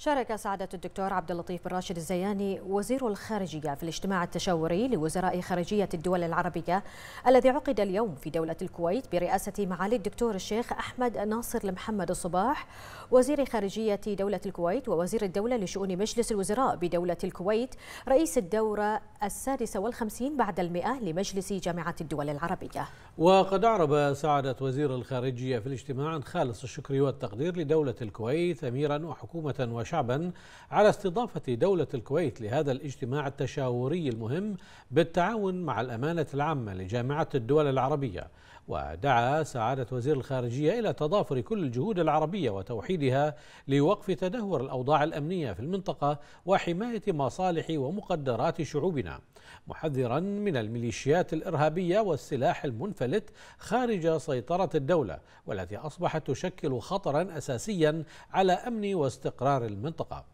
شارك سعادة الدكتور عبد اللطيف بن راشد الزياني وزير الخارجية في الاجتماع التشاوري لوزراء خارجية الدول العربية الذي عقد اليوم في دولة الكويت برئاسة معالي الدكتور الشيخ أحمد ناصر المحمد الصباح وزير خارجية دولة الكويت ووزير الدولة لشؤون مجلس الوزراء بدولة الكويت رئيس الدورة السادسة والخمسين بعد المئة لمجلس جامعة الدول العربية وقد أعرب سعادة وزير الخارجية في الاجتماع عن خالص الشكر والتقدير لدولة الكويت أميرا وحكومة وش وشعبا على استضافة دولة الكويت لهذا الاجتماع التشاوري المهم بالتعاون مع الأمانة العامة لجامعة الدول العربية ودعا سعادة وزير الخارجية إلى تضافر كل الجهود العربية وتوحيدها لوقف تدهور الأوضاع الأمنية في المنطقة وحماية مصالح ومقدرات شعوبنا محذرا من الميليشيات الإرهابية والسلاح المنفلت خارج سيطرة الدولة والتي أصبحت تشكل خطرا أساسيا على أمن واستقرار المنطقة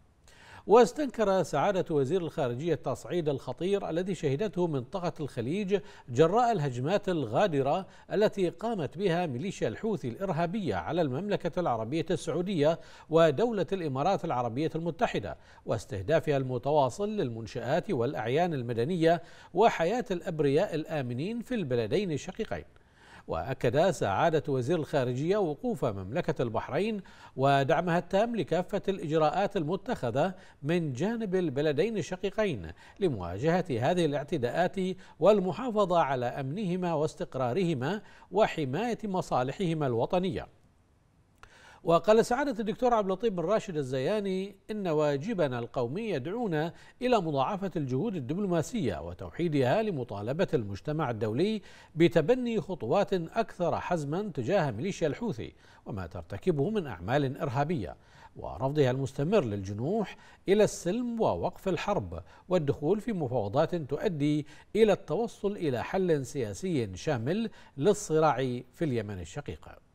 واستنكر سعادة وزير الخارجية التصعيد الخطير الذي شهدته منطقة الخليج جراء الهجمات الغادرة التي قامت بها ميليشيا الحوثي الإرهابية على المملكة العربية السعودية ودولة الإمارات العربية المتحدة واستهدافها المتواصل للمنشآت والأعيان المدنية وحياة الأبرياء الآمنين في البلدين الشقيقين وأكد سعادة وزير الخارجية وقوف مملكة البحرين ودعمها التام لكافة الإجراءات المتخذة من جانب البلدين الشقيقين لمواجهة هذه الاعتداءات والمحافظة على أمنهما واستقرارهما وحماية مصالحهما الوطنية وقال سعادة الدكتور عبد اللطيف بن راشد الزياني إن واجبنا القومي يدعونا إلى مضاعفة الجهود الدبلوماسية وتوحيدها لمطالبة المجتمع الدولي بتبني خطوات أكثر حزما تجاه ميليشيا الحوثي وما ترتكبه من أعمال إرهابية ورفضها المستمر للجنوح إلى السلم ووقف الحرب والدخول في مفاوضات تؤدي إلى التوصل إلى حل سياسي شامل للصراع في اليمن الشقيق